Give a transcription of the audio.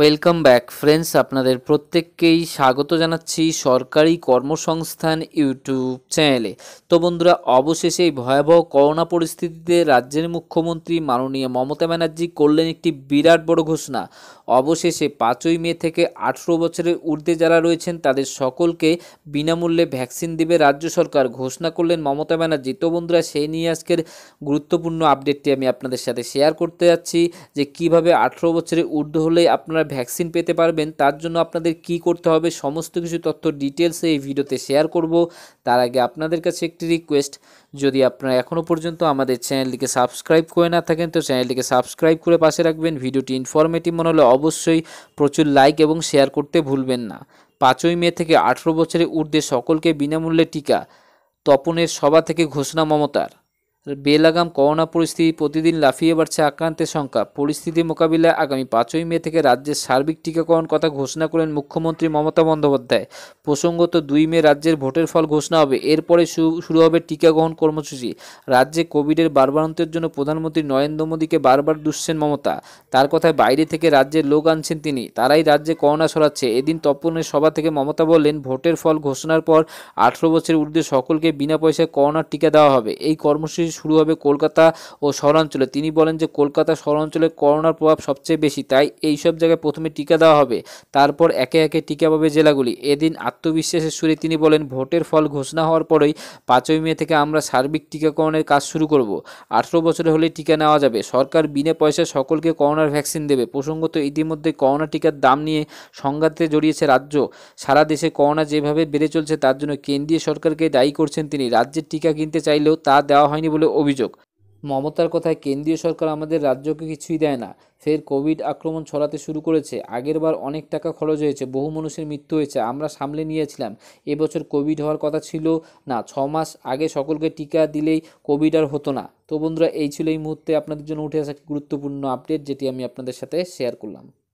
welcome back friends আপনাদের প্রত্যেককেই স্বাগত জানাচ্ছি সরকারি কর্মসংস্থান ইউটিউব চ্যানেলে তো বন্ধুরা অবশেষে এই ভয়াবহ করোনা পরিস্থিতিতে রাজ্যের মুখ্যমন্ত্রী মাননীয় মমতা ব্যানার্জি করলেন একটি বিরাট বড় ঘোষণা অবশেষে পাঁচই মে থেকে আঠেরো বছরের ঊর্ধ্বে যারা রয়েছেন তাদের সকলকে বিনামূল্যে ভ্যাকসিন দেবে রাজ্য সরকার ঘোষণা করলেন মমতা ব্যানার্জি তো বন্ধুরা সেই নিয়ে আজকের গুরুত্বপূর্ণ আপডেটটি আমি আপনাদের সাথে শেয়ার করতে যাচ্ছি যে কিভাবে আঠেরো বছরের ঊর্ধ্ব হলে আপনারা ভ্যাকসিন পেতে পারবেন তার জন্য আপনাদের কি করতে হবে সমস্ত কিছু তথ্য ডিটেলসে এই ভিডিওতে শেয়ার করব তার আগে আপনাদের কাছে একটি রিকোয়েস্ট যদি আপনারা এখনও পর্যন্ত আমাদের চ্যানেলটিকে সাবস্ক্রাইব করে না থাকেন তো চ্যানেলটিকে সাবস্ক্রাইব করে পাশে রাখবেন ভিডিওটি ইনফরমেটিভ মনে হলে অবশ্যই প্রচুর লাইক এবং শেয়ার করতে ভুলবেন না পাঁচই মে থেকে আঠেরো বছরের ঊর্ধ্বে সকলকে বিনামূল্যে টিকা তপনের সভা থেকে ঘোষণা মমতার বেলাগাম করোনা পরিস্থিতি প্রতিদিন লাফিয়ে বাড়ছে আক্রান্তের সংখ্যা পরিস্থিতি মোকাবিলায় আগামী পাঁচই মে থেকে রাজ্যের সার্বিক টিকাকরণ কথা ঘোষণা করেন মুখ্যমন্ত্রী মমতা বন্দ্যোপাধ্যায় প্রসঙ্গত দুই মে রাজ্যের ভোটের ফল ঘোষণা হবে এরপরে শুরু হবে টিকা গ্রহণ কর্মসূচি রাজ্যে কোভিডের বারবারন্তের জন্য প্রধানমন্ত্রী নরেন্দ্র মোদীকে বারবার দুষছেন মমতা তার কথায় বাইরে থেকে রাজ্যের লোক আনছেন তিনি তারাই রাজ্যে করোনা সরাচ্ছে এদিন তপনের সভা থেকে মমতা বললেন ভোটের ফল ঘোষণার পর আঠেরো বছরের ঊর্ধ্বে সকলকে বিনা পয়সায় করোনার টিকা দেওয়া হবে এই কর্মসূচি শুরু হবে কলকাতা ও শহরাঞ্চলে তিনি বলেন যে কলকাতা শহরাঞ্চলে করোনার প্রভাব সবচেয়ে বেশি তাই এই সব জায়গায় প্রথমে টিকা দেওয়া হবে তারপর একে একে টিকা পাবে জেলাগুলি এদিন আত্মবিশ্বাসের সুরে তিনি বলেন ভোটের ফল ঘোষণা হওয়ার পরেই পাঁচই মে থেকে আমরা সার্বিক টিকাকরণের কাজ শুরু করব আঠেরো বছরে হলে টিকা নেওয়া যাবে সরকার বিনা পয়সায় সকলকে করোনার ভ্যাকসিন দেবে প্রসঙ্গত ইতিমধ্যে করোনা টিকার দাম নিয়ে সংঘাতে জড়িয়েছে রাজ্য সারা দেশে করোনা যেভাবে বেড়ে চলছে তার জন্য কেন্দ্রীয় সরকারকে দায়ী করছেন তিনি রাজ্যের টিকা কিনতে চাইলেও তা দেওয়া হয়নি বলে অভিযোগ মমতার কথায় কেন্দ্রীয় সরকার আমাদের রাজ্যকে কিছুই দেয় না ফের কোভিড আক্রমণ ছড়াতে শুরু করেছে আগের বার অনেক টাকা খরচ হয়েছে বহু মানুষের মৃত্যু হয়েছে আমরা সামলে নিয়েছিলাম এবছর কোভিড হওয়ার কথা ছিল না ছ মাস আগে সকলকে টিকা দিলেই কোভিড আর হতো না তো বন্ধুরা এই ছিল এই মুহূর্তে আপনাদের জন্য উঠে আসা গুরুত্বপূর্ণ আপডেট যেটি আমি আপনাদের সাথে শেয়ার করলাম